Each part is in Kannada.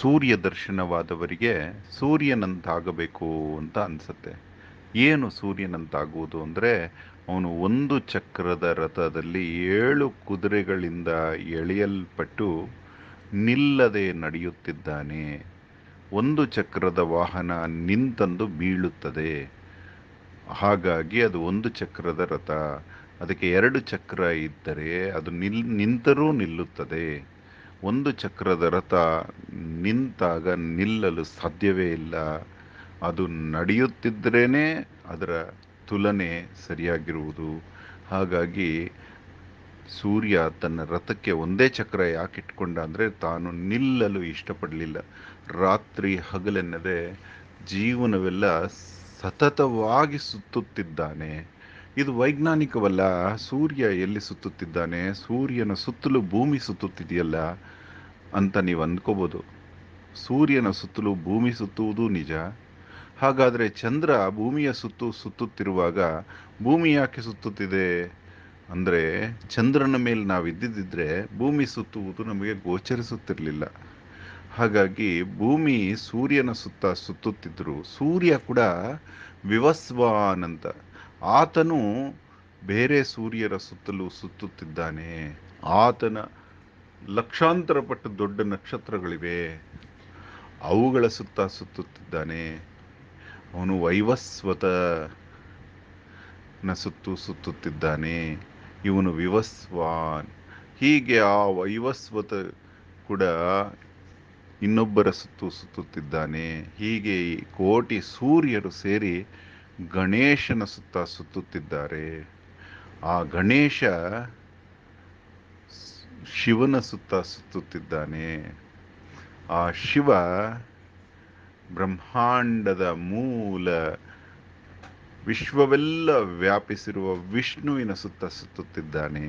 ಸೂರ್ಯ ದರ್ಶನವಾದವರಿಗೆ ಸೂರ್ಯನಂತಾಗಬೇಕು ಅಂತ ಅನಿಸುತ್ತೆ ಏನು ಸೂರ್ಯನಂತಾಗುವುದು ಅಂದರೆ ಅವನು ಒಂದು ಚಕ್ರದ ರಥದಲ್ಲಿ ಏಳು ಕುದುರೆಗಳಿಂದ ಎಳೆಯಲ್ಪಟ್ಟು ನಿಲ್ಲದೆ ನಡೆಯುತ್ತಿದ್ದಾನೆ ಒಂದು ಚಕ್ರದ ವಾಹನ ನಿಂತಂದು ಬೀಳುತ್ತದೆ ಹಾಗಾಗಿ ಅದು ಒಂದು ಚಕ್ರದ ರಥ ಅದಕ್ಕೆ ಎರಡು ಚಕ್ರ ಇದ್ದರೆ ಅದು ನಿಲ್ ನಿಂತರೂ ನಿಲ್ಲುತ್ತದೆ ಒಂದು ಚಕ್ರದ ರಥ ನಿಂತಾಗ ನಿಲ್ಲಲು ಸಾಧ್ಯವೇ ಇಲ್ಲ ಅದು ನಡೆಯುತ್ತಿದ್ದರೇ ಅದರ ತುಲನೆ ಸರಿಯಾಗಿರುವುದು ಹಾಗಾಗಿ ಸೂರ್ಯ ತನ್ನ ರಥಕ್ಕೆ ಒಂದೇ ಚಕ್ರ ಯಾಕೆ ಇಟ್ಕೊಂಡ ಅಂದರೆ ತಾನು ನಿಲ್ಲಲು ಇಷ್ಟಪಡಲಿಲ್ಲ ರಾತ್ರಿ ಹಗಲೆನ್ನದೆ ಜೀವನವೆಲ್ಲ ಸತತವಾಗಿ ಸುತ್ತುತ್ತಿದ್ದಾನೆ ಇದು ವೈಜ್ಞಾನಿಕವಲ್ಲ ಸೂರ್ಯ ಎಲ್ಲಿ ಸುತ್ತುತ್ತಿದ್ದಾನೆ ಸೂರ್ಯನ ಸುತ್ತಲೂ ಭೂಮಿ ಸುತ್ತುತ್ತಿದೆಯಲ್ಲ ಅಂತ ನೀವು ಅಂದ್ಕೋಬೋದು ಸೂರ್ಯನ ಸುತ್ತಲೂ ಭೂಮಿ ಸುತ್ತುವುದು ನಿಜ ಹಾಗಾದರೆ ಚಂದ್ರ ಭೂಮಿಯ ಸುತ್ತು ಸುತ್ತುತ್ತಿರುವಾಗ ಭೂಮಿ ಯಾಕೆ ಸುತ್ತುತ್ತಿದೆ ಅಂದರೆ ಚಂದ್ರನ ಮೇಲೆ ನಾವು ಇದ್ದಿದ್ದರೆ ಭೂಮಿ ಸುತ್ತುವುದು ನಮಗೆ ಗೋಚರಿಸುತ್ತಿರಲಿಲ್ಲ ಹಾಗಾಗಿ ಭೂಮಿ ಸೂರ್ಯನ ಸುತ್ತ ಸುತ್ತುತ್ತಿದ್ದರು ಸೂರ್ಯ ಕೂಡ ವಿವಸ್ವಾನಂತ ಆತನು ಬೇರೆ ಸೂರ್ಯರ ಸುತ್ತಲೂ ಸುತ್ತುತ್ತಿದ್ದಾನೆ ಆತನ ಲಕ್ಷಾಂತರ ಪಟ್ಟು ದೊಡ್ಡ ನಕ್ಷತ್ರಗಳಿವೆ ಅವುಗಳ ಸುತ್ತ ಸುತ್ತುತ್ತಿದ್ದಾನೆ ಅವನು ವೈವಸ್ವತನ ಸುತ್ತು ಸುತ್ತುತ್ತಿದ್ದಾನೆ ಇವನು ವಿವಸ್ವಾನ್ ಹೀಗೆ ಆ ವೈವಸ್ವತ ಕೂಡ ಇನ್ನೊಬ್ಬರ ಸುತ್ತು ಸುತ್ತುತ್ತಿದ್ದಾನೆ ಹೀಗೆ ಕೋಟಿ ಸೂರ್ಯರು ಸೇರಿ ಗಣೇಶನ ಸುತ್ತ ಸುತ್ತುತ್ತಿದ್ದಾರೆ ಆ ಗಣೇಶ ಶಿವನ ಸುತ್ತ ಸುತ್ತುತ್ತಿದ್ದಾನೆ ಆ ಶಿವ ಬ್ರಹ್ಮಾಂಡದ ಮೂಲ ವಿಶ್ವವೆಲ್ಲ ವ್ಯಾಪಿಸಿರುವ ವಿಷ್ಣುವಿನ ಸುತ್ತ ಸುತ್ತುತ್ತಿದ್ದಾನೆ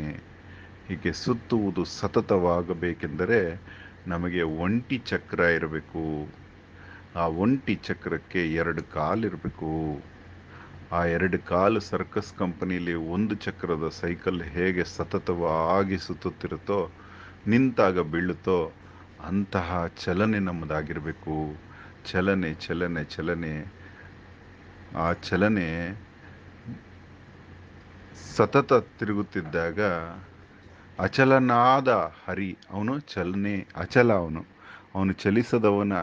ಹೀಗೆ ಸುತ್ತುವುದು ಸತತವಾಗಬೇಕೆಂದರೆ ನಮಗೆ ಒಂಟಿ ಚಕ್ರ ಇರಬೇಕು ಆ ಒಂಟಿ ಚಕ್ರಕ್ಕೆ ಎರಡು ಕಾಲಿರಬೇಕು ಆ ಎರಡು ಕಾಲು ಸರ್ಕಸ್ ಕಂಪನಿಲಿ ಒಂದು ಚಕ್ರದ ಸೈಕಲ್ ಹೇಗೆ ಸತತವಾಗಿ ಸುತ್ತುತ್ತಿರುತ್ತೋ ನಿಂತಾಗ ಬೀಳುತ್ತೋ ಅಂತಹ ಚಲನೆ ನಮ್ಮದಾಗಿರಬೇಕು ಚಲನೆ ಚಲನೆ ಚಲನೆ ಆ ಚಲನೆ ಸತತ ತಿರುಗುತ್ತಿದ್ದಾಗ ಅಚಲನಾದ ಹರಿ ಅವನು ಚಲನೆ ಅಚಲ ಅವನು ಅವನು ಚಲಿಸದವನ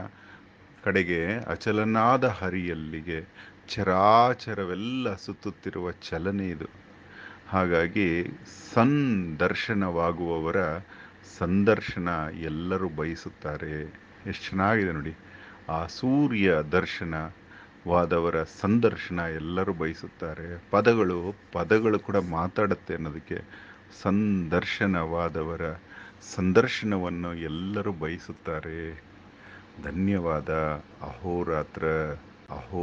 ಕಡೆಗೆ ಅಚಲನಾದ ಹರಿಯಲ್ಲಿಗೆ ಚರಾಚರವೆಲ್ಲ ಸುತ್ತುತ್ತಿರುವ ಚಲನೆ ಇದು ಹಾಗಾಗಿ ಸಂದರ್ಶನವಾಗುವವರ ಸಂದರ್ಶನ ಎಲ್ಲರೂ ಬಯಸುತ್ತಾರೆ ಎಷ್ಟು ಚೆನ್ನಾಗಿದೆ ನೋಡಿ ಆ ಸೂರ್ಯ ದರ್ಶನವಾದವರ ಸಂದರ್ಶನ ಎಲ್ಲರೂ ಬಯಸುತ್ತಾರೆ ಪದಗಳು ಪದಗಳು ಕೂಡ ಮಾತಾಡುತ್ತೆ ಅನ್ನೋದಕ್ಕೆ ಸಂದರ್ಶನವಾದವರ ಸಂದರ್ಶನವನ್ನು ಎಲ್ಲರೂ ಬಯಸುತ್ತಾರೆ ಧನ್ಯವಾದ ಅಹೋರಾತ್ರ ಅಹೋ